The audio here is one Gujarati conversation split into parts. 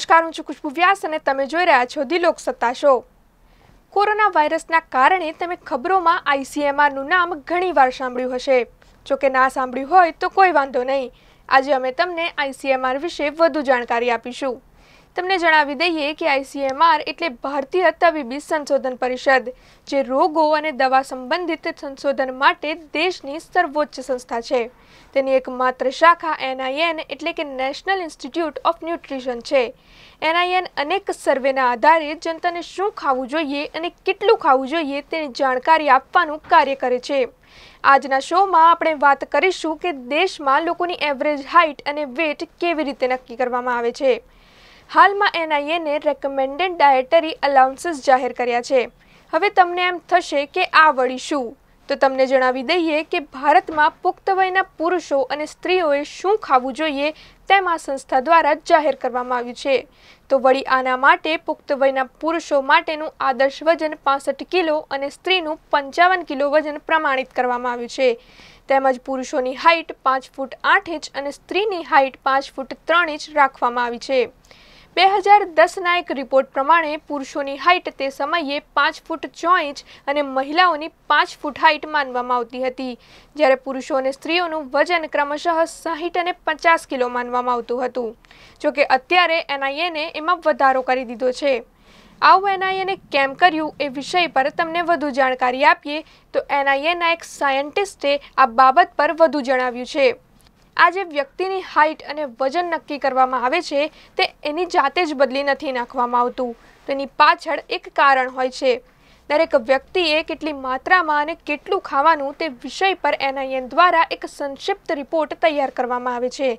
નમસ્કાર હું છું ખુશ્બુ વ્યાસ અને તમે જોઈ રહ્યા છો દિલોક લોકસત્તા શો કોરોના વાયરસના કારણે તમે ખબરોમાં આઈસીએમઆરનું નામ ઘણીવાર સાંભળ્યું હશે જો કે ના સાંભળ્યું હોય તો કોઈ વાંધો નહીં આજે અમે તમને આઈસીએમઆર વિશે વધુ જાણકારી આપીશું તમને જણાવી દઈએ કે આઈસીએમઆર એટલે ભારતીય તબીબી સંશોધન પરિષદ જે રોગો અને દવા સંબંધિત સંશોધન માટે દેશની સર્વોચ્ચ સંસ્થા છે તેની એકમાત્ર શાખા એનઆઈએન એટલે કે નેશનલ ઇન્સ્ટિટ્યૂટ ઓફ ન્યુટ્રિશન છે એનઆઈએન અનેક સર્વેના આધારે જનતાને શું ખાવું જોઈએ અને કેટલું ખાવું જોઈએ તેની જાણકારી આપવાનું કાર્ય કરે છે આજના શોમાં આપણે વાત કરીશું કે દેશમાં લોકોની એવરેજ હાઇટ અને વેટ કેવી રીતે નક્કી કરવામાં આવે છે હાલમાં એનઆઈએને રેકમેન્ડેડ ડાયટરી અલાઉન્સીસ જાહેર કર્યા છે હવે તમને એમ થશે કે આ વળી શું તો તમને જણાવી દઈએ કે ભારતમાં પુખ્ત વયના પુરુષો અને સ્ત્રીઓએ શું ખાવું જોઈએ તેમ આ સંસ્થા દ્વારા જાહેર કરવામાં આવ્યું છે તો વળી આના માટે પુખ્ત વયના પુરુષો માટેનું આદર્શ વજન પાસઠ કિલો અને સ્ત્રીનું પંચાવન કિલો વજન પ્રમાણિત કરવામાં આવ્યું છે તેમજ પુરુષોની હાઇટ પાંચ ફૂટ આઠ ઇંચ અને સ્ત્રીની હાઇટ પાંચ ફૂટ ત્રણ ઇંચ રાખવામાં આવી છે બે હજાર દસના એક રિપોર્ટ પ્રમાણે પુરુષોની હાઇટ તે સમયે પાંચ ફૂટ છ ઇંચ અને મહિલાઓની પાંચ ફૂટ હાઇટ માનવામાં આવતી હતી જ્યારે પુરુષો અને સ્ત્રીઓનું વજન ક્રમશઃ સાહીઠ અને પચાસ કિલો માનવામાં આવતું હતું જોકે અત્યારે એનઆઈએને એમાં વધારો કરી દીધો છે આવું એનઆઈએને કેમ કર્યું એ વિષય પર તમને વધુ જાણકારી આપીએ તો એનઆઈએના એક સાયન્ટિસ્ટે આ બાબત પર વધુ જણાવ્યું છે આજે વ્યક્તિની હાઇટ અને વજન નક્કી કરવામાં આવે છે તે એની જાતે જ બદલી નથી નાખવામાં આવતું તેની પાછળ એક કારણ હોય છે દરેક વ્યક્તિએ કેટલી માત્રામાં અને કેટલું ખાવાનું તે વિષય પર એનઆઈએન દ્વારા એક સંક્ષિપ્ત રિપોર્ટ તૈયાર કરવામાં આવે છે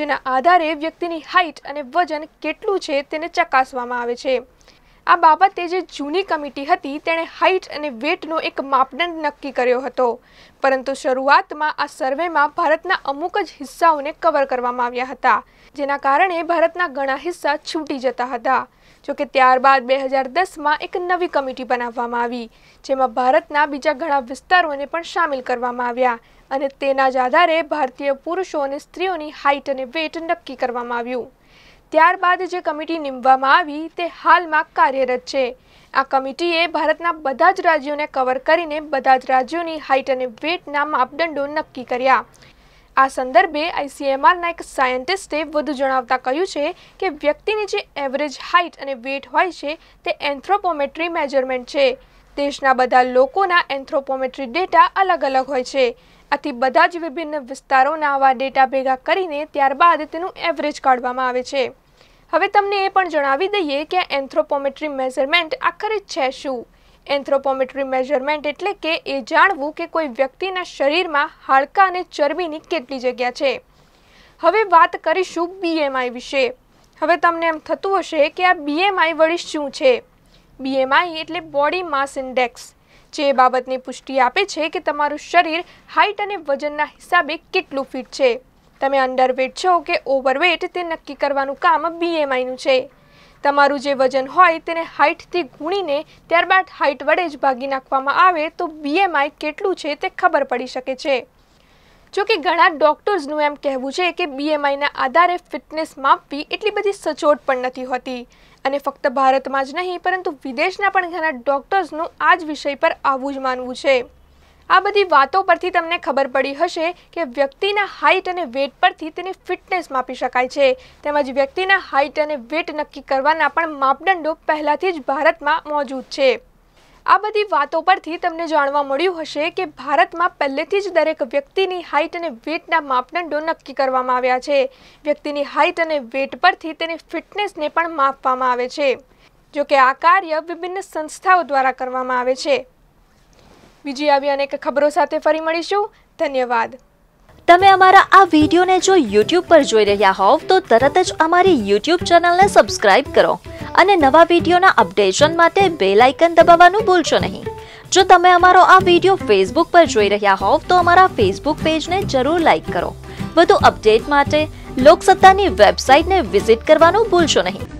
જેના આધારે વ્યક્તિની હાઇટ અને વજન કેટલું છે તેને ચકાસવામાં આવે છે આ બાબતે જે જૂની કમિટી હતી તેણે હાઇટ અને વેટનો એક માપદંડ નક્કી કર્યો હતો પરંતુ શરૂઆતમાં આ સર્વેમાં ભારતના અમુક જ હિસ્સાઓને કવર કરવામાં આવ્યા હતા જેના કારણે ભારતના ઘણા હિસ્સા છૂટી જતા હતા જોકે ત્યારબાદ બે હજાર દસમાં એક નવી કમિટી બનાવવામાં આવી જેમાં ભારતના બીજા ઘણા વિસ્તારોને પણ સામેલ કરવામાં આવ્યા અને તેના જ આધારે ભારતીય પુરુષો અને સ્ત્રીઓની હાઇટ અને વેટ નક્કી કરવામાં આવ્યું ત્યારબાદ જે કમિટી નીમવામાં આવી તે હાલમાં કાર્યરત છે આ કમિટીએ ભારતના બધા જ રાજ્યોને કવર કરીને બધા જ રાજ્યોની હાઇટ અને વેટના માપદંડો નક્કી કર્યા આ સંદર્ભે આઈસીએમઆરના એક સાયન્ટિસ્ટે વધુ જણાવતા કહ્યું છે કે વ્યક્તિની જે એવરેજ હાઇટ અને વેટ હોય છે તે એન્થ્રોપોમેટ્રી મેજરમેન્ટ છે દેશના બધા લોકોના એન્થ્રોપોમેટ્રી ડેટા અલગ અલગ હોય છે આથી બધા જ વિભિન્ન વિસ્તારોના આવા ડેટા ભેગા કરીને ત્યારબાદ તેનું એવરેજ કાઢવામાં આવે છે હવે તમને એ પણ જણાવી દઈએ કે એન્થ્રોપોમેટ્રી મેઝરમેન્ટ આખરે છે શું એન્થ્રોપોમેટ્રી મેઝરમેન્ટ એટલે કે એ જાણવું કે કોઈ વ્યક્તિના શરીરમાં હાડકા અને ચરબીની કેટલી જગ્યા છે હવે વાત કરીશું બીએમઆઈ વિશે હવે તમને એમ થતું હશે કે આ બીએમઆઈ વળી શું છે બીએમઆઈ એટલે બોડી માસ ઇન્ડેક્સ જે બાબતની પુષ્ટિ આપે છે કે તમારું શરીર હાઇટ અને વજનના હિસાબે કેટલું ફિટ છે તમે અંડરવેટ છો કે ઓવરવેટ તે નક્કી કરવાનું કામ બીએમઆઈનું છે તમારું જે વજન હોય તેને હાઇટથી ગુણીને ત્યારબાદ હાઇટ વડે જ ભાગી નાખવામાં આવે તો બીએમઆઈ કેટલું છે તે ખબર પડી શકે છે જોકે ઘણા ડૉક્ટર્સનું એમ કહેવું છે કે બીએમઆઈના આધારે ફિટનેસ માપવી એટલી બધી સચોટ પણ નથી હોતી અને ફક્ત ભારતમાં જ નહીં પરંતુ વિદેશના પણ ઘણા ડોક્ટર્સનું આ જ વિષય પર આવું જ માનવું છે આ બધી વાતો પરથી તમને ખબર પડી હશે કે વ્યક્તિના હાઇટ અને વેટ પરથી તેની ફિટનેસ માપી શકાય છે તેમજ વ્યક્તિના હાઇટ અને વેટ નક્કી કરવાના પણ માપદંડો પહેલાંથી જ ભારતમાં મોજૂદ છે આ બધી વાતો પરથી તમને જાણવા મળ્યું હશે કે ભારતમાં પહેલેથી જ દરેક વ્યક્તિની હાઇટ અને વેટના માપદંડો નક્કી કરવામાં આવ્યા છે વ્યક્તિની હાઇટ અને વેટ પરથી તેની ફિટનેસને પણ માપવામાં આવે છે જો કે આ કાર્ય વિભિન્ન સંસ્થાઓ દ્વારા કરવામાં આવે છે બીજી આવી અનેક ખબરો સાથે ફરી મળીશું ધન્યવાદ તમે અમારા આ વિડીયોને જો યુટ્યુબ પર જોઈ રહ્યા હોવ તો તરત જ અમારી યુટ્યુબ ચેનલને સબસ્ક્રાઇબ કરો અને નવા વિડીયોના અપડેશન માટે બેલ આઇકન દબાવવાનું ભૂલશો નહીં જો તમે અમારો આ વિડીયો ફેસબુક પર જોઈ રહ્યા હોવ તો અમારા ફેસબુક પેજને જરૂર લાઇક કરો વધુ અપડેટ માટે લોકસત્તાની વેબસાઇટને વિઝિટ કરવાનું ભૂલશો નહીં